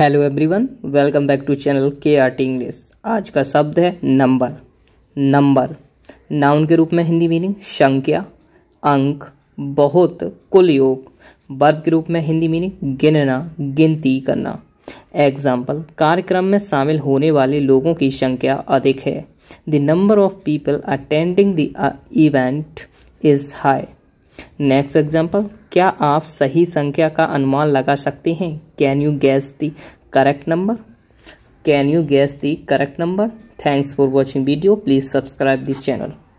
hello everyone welcome back to channel K R T English आज का शब्द है नंबर नंबर नाउन के रूप में हिंदी मीनिंग संख्या अंक बहुत कुल योग वर्ब के रूप में हिंदी मीनिंग गिनना गिनती करना एग्जाम्पल कार्यक्रम में शामिल होने वाले लोगों की संख्या अधिक है the number of people attending the event is high next example क्या आप सही संख्या का अनुमान लगा सकते हैं can you guess the correct number can you guess the correct number thanks for watching video please subscribe the channel